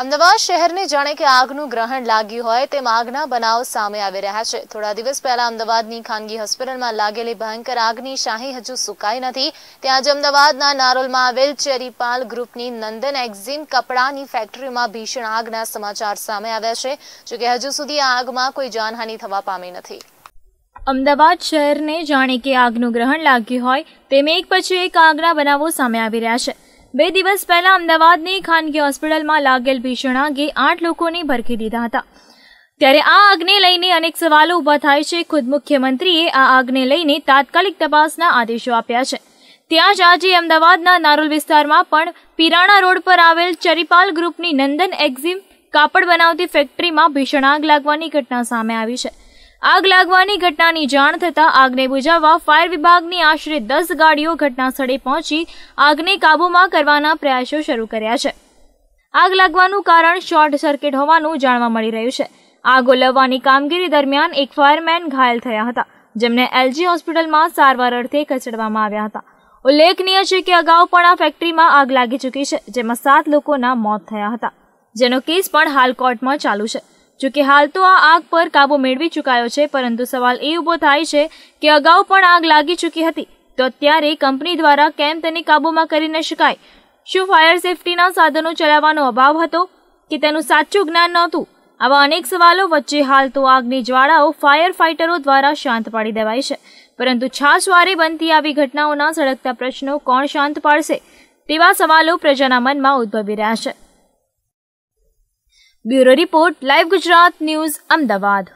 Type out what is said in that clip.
અમદાવાદ શહેરને જાણે કે આગનું ગ્રહણ લાગ્યું હોય તેમ આગના બનાવ સામે આવી રહ્યા છે થોડા દિવસ પહેલા અમદાવાદની ખાનગી હોસ્પિટલમાં લાગેલી ભયંકર આગની શાહી હજુ સુકાઈ નથી ત્યાં જ અમદાવાદના નારોલમાં આવેલ ચેરીપાલ ગ્રુપની નંદન એક્ઝિમ કપડાની ફેક્ટરીમાં ભીષણ આગના સમાચાર સામે આવ્યા છે જોકે હજુ સુધી આ આગમાં કોઈ જાનહાનિ થવા પામી નથી અમદાવાદ શહેરને જાણે કે આગનું ગ્રહણ લાગ્યું હોય તેમ એક પછી એક આગના બનાવો સામે આવી રહ્યા છે બે દિવસ પહેલા અમદાવાદની ખાનગી હોસ્પિટલમાં લાગેલ ભીષણ આગે આઠ લોકોને ભરખી દીધા હતા ત્યારે આ આગને લઈને અનેક સવાલો ઊભા થાય છે ખુદ મુખ્યમંત્રીએ આ આગને લઈને તાત્કાલિક તપાસના આદેશો આપ્યા છે ત્યાં જ આજે અમદાવાદના નારોલ વિસ્તારમાં પણ પિરાણા રોડ પર આવેલ ચરીપાલ ગ્રુપની નંદન એક્ઝિમ કાપડ બનાવતી ફેક્ટરીમાં ભીષણ આગ લાગવાની ઘટના સામે આવી છે આગ લાગવાની ઘટનાની જાણ થતાં આગને બુજાવવા ફાયર વિભાગની આશરે દસ ગાડીઓ ઘટનાસ્થળે પહોંચી આગને કાબૂમાં કરવાના પ્રયાસો શરૂ કર્યા છે આગ લાગવાનું કારણ શોર્ટ સર્કિટ હોવાનું જાણવા મળી રહ્યું છે આગ ઓલવવાની કામગીરી દરમિયાન એક ફાયરમેન ઘાયલ થયા હતા જેમને એલજી હોસ્પિટલમાં સારવાર અર્થે ખસેડવામાં આવ્યા હતા ઉલ્લેખનીય છે કે અગાઉ પણ આ ફેક્ટરીમાં આગ લાગી ચૂકી છે જેમાં સાત લોકોના મોત થયા હતા જેનો કેસ પણ હાલ કોર્ટમાં ચાલુ છે જોકે હાલ તો આ આગ પર કાબુ મેળવી ચૂકાયો છે પરંતુ સવાલ એ ઊભો થાય છે કે અગાઉ પણ આગ લાગી ચૂકી હતી તો અત્યારે કંપની દ્વારા કેમ તેને કાબૂમાં કરી ન શકાય શું ફાયર સેફટીના સાધનો ચલાવવાનો અભાવ હતો કે તેનું સાચું જ્ઞાન નહોતું આવા અનેક સવાલો વચ્ચે હાલ તો આગની જ્વાળાઓ ફાયર ફાઇટરો દ્વારા શાંત પાડી દેવાય છે પરંતુ છાશવારે બનતી આવી ઘટનાઓના સળગતા પ્રશ્નો કોણ શાંત પાડશે તેવા સવાલો પ્રજાના મનમાં ઉદ્ભવી રહ્યા છે bureau report live Gujarat news Ahmedabad